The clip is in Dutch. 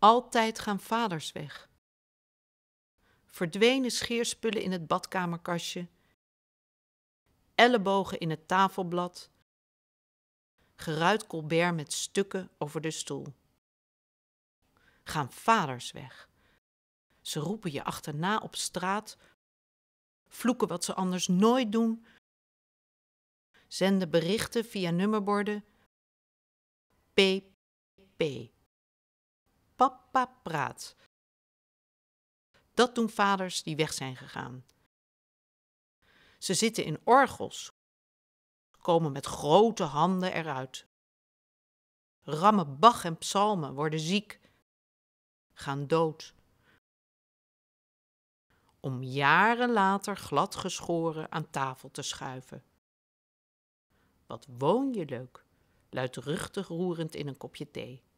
Altijd gaan vaders weg. Verdwenen scheerspullen in het badkamerkastje. Ellebogen in het tafelblad. Geruit Colbert met stukken over de stoel. Gaan vaders weg. Ze roepen je achterna op straat. Vloeken wat ze anders nooit doen. Zenden berichten via nummerborden. P. Papa praat. Dat doen vaders die weg zijn gegaan. Ze zitten in orgels, komen met grote handen eruit. Rammen Bach en psalmen, worden ziek, gaan dood. Om jaren later gladgeschoren aan tafel te schuiven. Wat woon je leuk, luidruchtig roerend in een kopje thee.